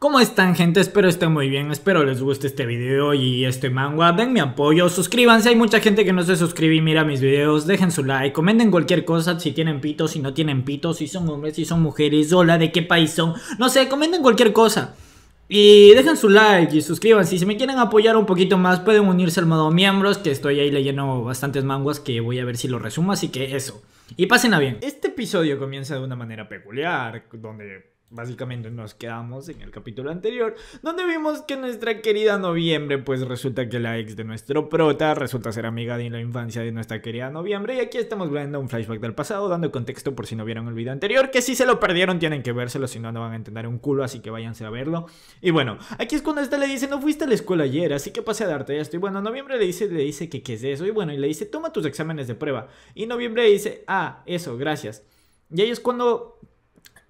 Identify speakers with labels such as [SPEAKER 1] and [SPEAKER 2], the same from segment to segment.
[SPEAKER 1] ¿Cómo están gente? Espero estén muy bien, espero les guste este video y este manga, denme apoyo, suscríbanse, hay mucha gente que no se suscribe y mira mis videos, dejen su like, comenten cualquier cosa, si tienen pitos, si no tienen pitos, si son hombres, si son mujeres, hola, de qué país son, no sé, comenten cualquier cosa. Y dejen su like y suscríbanse, si me quieren apoyar un poquito más pueden unirse al modo miembros, que estoy ahí leyendo bastantes manguas que voy a ver si lo resumo, así que eso. Y pasen a bien. Este episodio comienza de una manera peculiar, donde Básicamente nos quedamos en el capítulo anterior, donde vimos que nuestra querida noviembre, pues resulta que la ex de nuestro prota resulta ser amiga de la infancia de nuestra querida noviembre. Y aquí estamos viendo un flashback del pasado, dando contexto por si no vieron el video anterior, que si se lo perdieron tienen que vérselo, si no, no van a entender un culo, así que váyanse a verlo. Y bueno, aquí es cuando esta le dice, no fuiste a la escuela ayer, así que pase a darte esto. Y bueno, noviembre le dice, le dice que qué es eso. Y bueno, y le dice, toma tus exámenes de prueba. Y noviembre le dice, ah, eso, gracias. Y ahí es cuando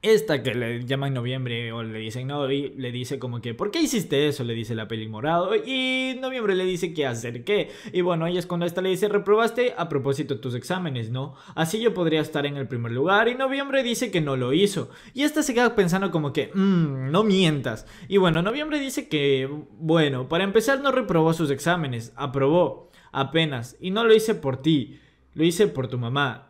[SPEAKER 1] esta que le llama en noviembre o le dicen no, le dice como que, ¿por qué hiciste eso? Le dice la peli morado. Y noviembre le dice que hacer qué. Y bueno, ella es cuando esta le dice, reprobaste a propósito tus exámenes, ¿no? Así yo podría estar en el primer lugar. Y noviembre dice que no lo hizo. Y esta se queda pensando como que, mmm, no mientas. Y bueno, noviembre dice que, bueno, para empezar no reprobó sus exámenes, aprobó apenas. Y no lo hice por ti, lo hice por tu mamá.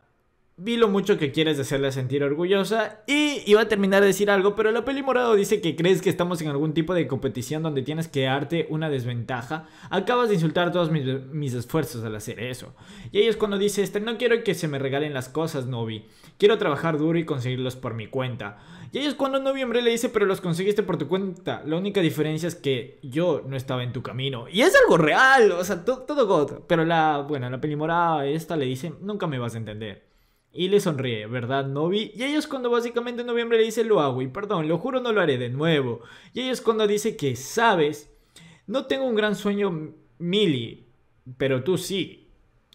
[SPEAKER 1] Vi lo mucho que quieres hacerla sentir orgullosa y iba a terminar de decir algo, pero la peli morado dice que crees que estamos en algún tipo de competición donde tienes que darte una desventaja. Acabas de insultar todos mis, esfuerzos al hacer eso. Y ellos es cuando dice este, no quiero que se me regalen las cosas, Novi. Quiero trabajar duro y conseguirlos por mi cuenta. Y ahí es cuando Noviembre le dice, pero los conseguiste por tu cuenta. La única diferencia es que yo no estaba en tu camino. Y es algo real, o sea, todo, todo God. Pero la, bueno, la peli morada esta le dice, nunca me vas a entender y le sonríe, ¿verdad, Novi? Y ellos es cuando básicamente en noviembre le dice lo hago y perdón, lo juro no lo haré de nuevo. Y ellos es cuando dice que, sabes, no tengo un gran sueño, Mili. pero tú sí.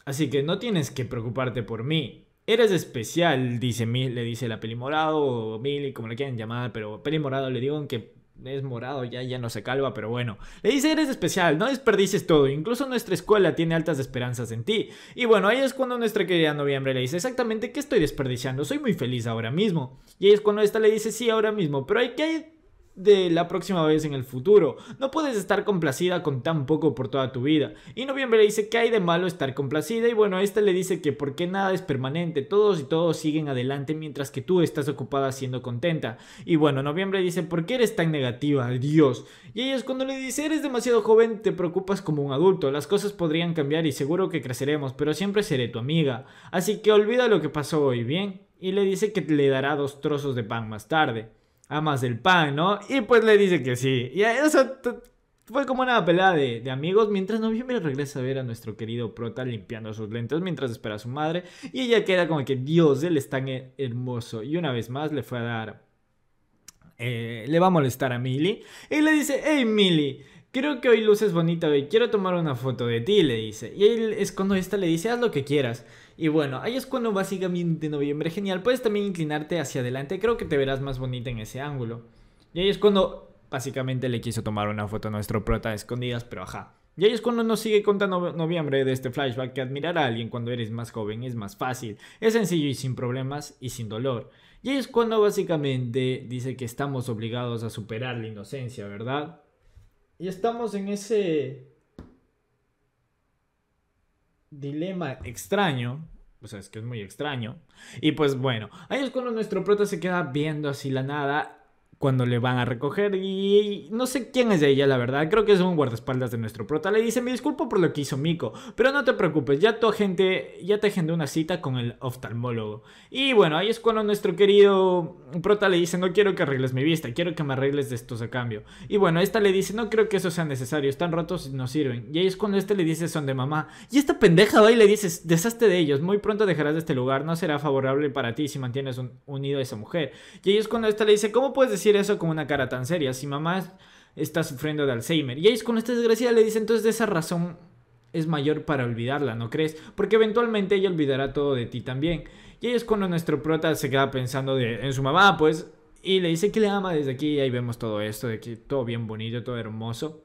[SPEAKER 1] Así que no tienes que preocuparte por mí. Eres especial, dice le dice la peli morado o Millie, como le quieran llamar, pero peli morado le digo que es morado, ya, ya no se calva, pero bueno. Le dice, eres especial, no desperdices todo, incluso nuestra escuela tiene altas esperanzas en ti. Y bueno, ahí es cuando nuestra querida noviembre le dice, exactamente, ¿qué estoy desperdiciando? Soy muy feliz ahora mismo. Y ahí es cuando esta le dice, sí, ahora mismo, pero hay que de la próxima vez en el futuro. No puedes estar complacida con tan poco por toda tu vida. Y Noviembre le dice que hay de malo estar complacida y bueno, esta le dice que porque nada es permanente, todos y todos siguen adelante mientras que tú estás ocupada siendo contenta. Y bueno, Noviembre dice, ¿por qué eres tan negativa? Dios. Y ella es cuando le dice, eres demasiado joven, te preocupas como un adulto, las cosas podrían cambiar y seguro que creceremos, pero siempre seré tu amiga. Así que olvida lo que pasó hoy, ¿bien? Y le dice que le dará dos trozos de pan más tarde amas el pan, ¿no? Y pues le dice que sí. Y eso eh, fue como una pelea de, de, amigos mientras noviembre regresa a ver a nuestro querido prota limpiando sus lentes mientras espera a su madre y ella queda como que Dios, él es tan hermoso y una vez más le fue a dar... Eh, le va a molestar a Millie y le dice, hey Millie, Creo que hoy luces bonita, y Quiero tomar una foto de ti, le dice. Y ahí es cuando esta le dice, haz lo que quieras. Y bueno, ahí es cuando básicamente noviembre genial. Puedes también inclinarte hacia adelante. Creo que te verás más bonita en ese ángulo. Y ahí es cuando básicamente le quiso tomar una foto a nuestro prota a escondidas, pero ajá. Y ahí es cuando nos sigue contando noviembre de este flashback que admirar a alguien cuando eres más joven es más fácil, es sencillo y sin problemas y sin dolor. Y ahí es cuando básicamente dice que estamos obligados a superar la inocencia, ¿verdad? Y estamos en ese dilema extraño. O sea, es que es muy extraño. Y pues bueno, ahí es cuando nuestro prota se queda viendo así la nada cuando le van a recoger y, no sé quién es de ella, la verdad. Creo que es un guardaespaldas de nuestro prota. Le dice, me disculpo por lo que hizo Miko, pero no te preocupes, ya tu agente, ya te agendó una cita con el oftalmólogo. Y bueno, ahí es cuando nuestro querido prota le dice, no quiero que arregles mi vista, quiero que me arregles de estos a cambio. Y bueno, esta le dice, no creo que eso sea necesario, están rotos y no sirven. Y ahí es cuando este le dice, son de mamá. Y esta pendeja va y le dice, deshazte de ellos, muy pronto dejarás de este lugar, no será favorable para ti si mantienes unido a esa mujer. Y ahí es cuando esta le dice, ¿cómo puedes decir eso con una cara tan seria? Si mamá está sufriendo de Alzheimer. Y es con esta desgracia le dicen, entonces de esa razón es mayor para olvidarla, ¿no crees? Porque eventualmente ella olvidará todo de ti también. Y ahí es cuando nuestro prota se queda pensando en su mamá, pues, y le dice que le ama desde aquí y ahí vemos todo esto, de que todo bien bonito, todo hermoso.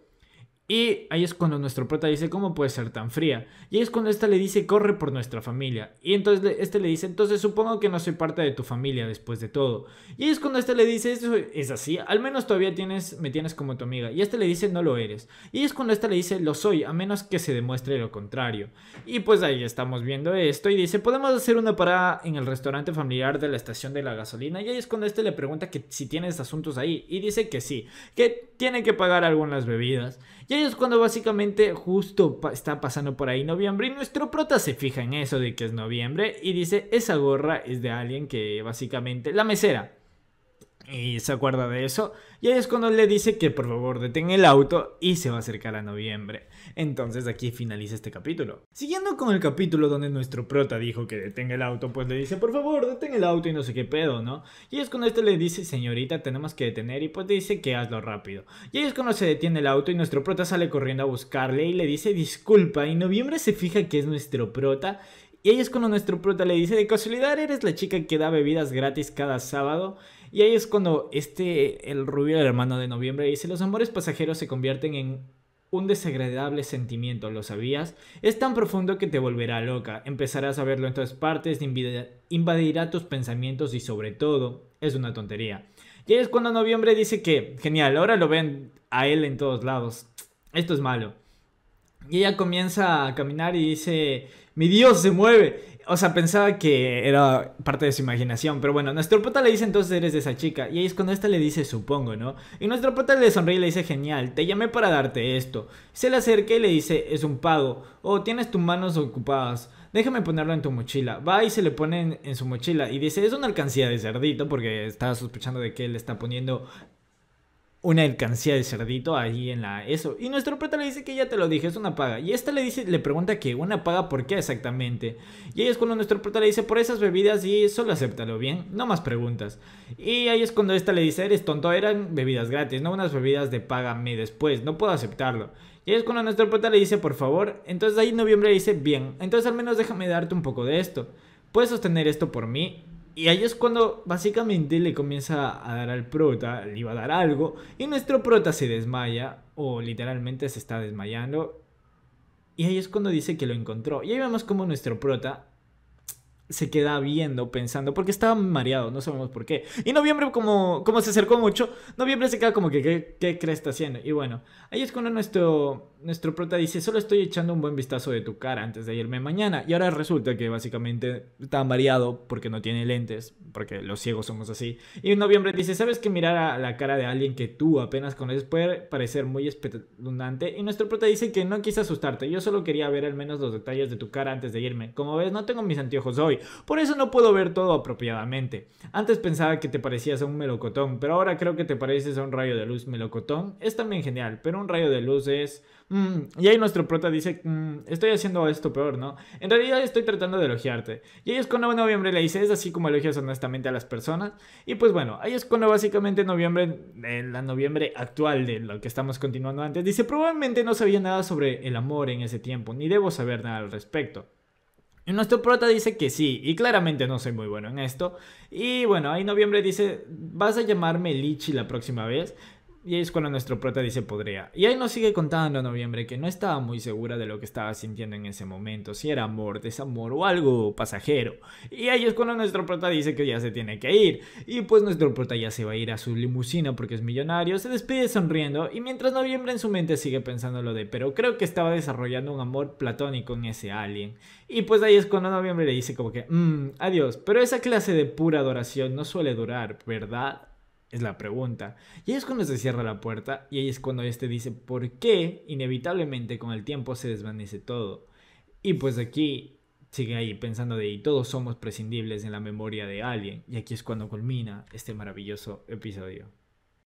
[SPEAKER 1] Y ahí es cuando nuestro prota dice, ¿cómo puede ser tan fría? Y ahí es cuando esta le dice, corre por nuestra familia. Y entonces este le dice, entonces supongo que no soy parte de tu familia después de todo. Y ahí es cuando este le dice, eso es así, al menos todavía tienes, me tienes como tu amiga. Y este le dice, no lo eres. Y ahí es cuando esta le dice, lo soy, a menos que se demuestre lo contrario. Y pues ahí estamos viendo esto y dice, podemos hacer una parada en el restaurante familiar de la estación de la gasolina. Y ahí es cuando este le pregunta que si tienes asuntos ahí. Y dice que sí, que tiene que pagar algunas bebidas. Y es cuando básicamente justo está pasando por ahí noviembre y nuestro prota se fija en eso de que es noviembre y dice, esa gorra es de alguien que básicamente, la mesera, y se acuerda de eso. Y ahí es cuando le dice que por favor detenga el auto y se va a acercar a noviembre. Entonces aquí finaliza este capítulo. Siguiendo con el capítulo donde nuestro prota dijo que detenga el auto, pues le dice por favor detenga el auto y no sé qué pedo, ¿no? Y ahí es cuando este le dice señorita tenemos que detener y pues dice que hazlo rápido. Y ahí es cuando se detiene el auto y nuestro prota sale corriendo a buscarle y le dice disculpa y noviembre se fija que es nuestro prota y ahí es cuando nuestro prota le dice, de casualidad eres la chica que da bebidas gratis cada sábado. Y ahí es cuando este, el rubio, del hermano de noviembre, dice, los amores pasajeros se convierten en un desagradable sentimiento, ¿lo sabías? Es tan profundo que te volverá loca, empezarás a verlo en todas partes, invadirá tus pensamientos y sobre todo, es una tontería. Y ahí es cuando noviembre dice que, genial, ahora lo ven a él en todos lados, esto es malo. Y ella comienza a caminar y dice, mi Dios se mueve o sea, pensaba que era parte de su imaginación, pero bueno, nuestro pota le dice entonces eres de esa chica, y ahí es cuando esta le dice supongo, ¿no? Y nuestro pota le sonríe y le dice genial, te llamé para darte esto. Se le acerca y le dice es un pago, o oh, tienes tus manos ocupadas, déjame ponerlo en tu mochila. Va y se le pone en, en su mochila y dice es una alcancía de cerdito porque estaba sospechando de que él está poniendo una alcancía de cerdito ahí en la eso. Y nuestro prota le dice que ya te lo dije, es una paga. Y esta le dice, le pregunta que una paga por qué exactamente. Y ahí es cuando nuestro prota le dice por esas bebidas y solo acéptalo, ¿bien? No más preguntas. Y ahí es cuando esta le dice, eres tonto, eran bebidas gratis, no unas bebidas de págame después, no puedo aceptarlo. Y ahí es cuando nuestro prota le dice, por favor. Entonces ahí noviembre le dice, bien, entonces al menos déjame darte un poco de esto. ¿Puedes sostener esto por mí? Y ahí es cuando básicamente le comienza a dar al prota, le iba a dar algo, y nuestro prota se desmaya, o literalmente se está desmayando. Y ahí es cuando dice que lo encontró. Y ahí vemos como nuestro prota se queda viendo, pensando, porque estaba mareado, no sabemos por qué. Y noviembre, como, como se acercó mucho, noviembre se queda como que, ¿qué, qué crees está haciendo? Y bueno, ahí es cuando nuestro, nuestro prota dice, solo estoy echando un buen vistazo de tu cara antes de irme mañana. Y ahora resulta que básicamente está mareado porque no tiene lentes, porque los ciegos somos así. Y noviembre dice, ¿sabes que mirar a la cara de alguien que tú apenas conoces puede parecer muy espeluznante? Y nuestro prota dice que no quise asustarte, yo solo quería ver al menos los detalles de tu cara antes de irme. Como ves, no tengo mis anteojos hoy por eso no puedo ver todo apropiadamente. Antes pensaba que te parecías a un melocotón, pero ahora creo que te pareces a un rayo de luz melocotón. Es también genial, pero un rayo de luz es... Mm, y ahí nuestro prota dice, mm, estoy haciendo esto peor, ¿no? En realidad estoy tratando de elogiarte. Y ahí es cuando noviembre le dice, es así como elogias honestamente a las personas. Y pues bueno, ahí es cuando básicamente noviembre, en la noviembre actual de lo que estamos continuando antes, dice, probablemente no sabía nada sobre el amor en ese tiempo, ni debo saber nada al respecto. Nuestro prota dice que sí, y claramente no soy muy bueno en esto. Y bueno, ahí noviembre dice, vas a llamarme Lichi la próxima vez. Y ahí es cuando nuestro prota dice podría. Y ahí nos sigue contando a noviembre que no estaba muy segura de lo que estaba sintiendo en ese momento, si era amor, desamor o algo pasajero. Y ahí es cuando nuestro prota dice que ya se tiene que ir. Y pues nuestro prota ya se va a ir a su limusina porque es millonario, se despide sonriendo y mientras noviembre en su mente sigue pensando lo de pero creo que estaba desarrollando un amor platónico en ese alien. Y pues ahí es cuando noviembre le dice como que, mmm, adiós, pero esa clase de pura adoración no suele durar, ¿verdad? Es la pregunta. Y ahí es cuando se cierra la puerta y ahí es cuando este dice por qué inevitablemente con el tiempo se desvanece todo. Y pues aquí sigue ahí pensando de y todos somos prescindibles en la memoria de alguien. Y aquí es cuando culmina este maravilloso episodio.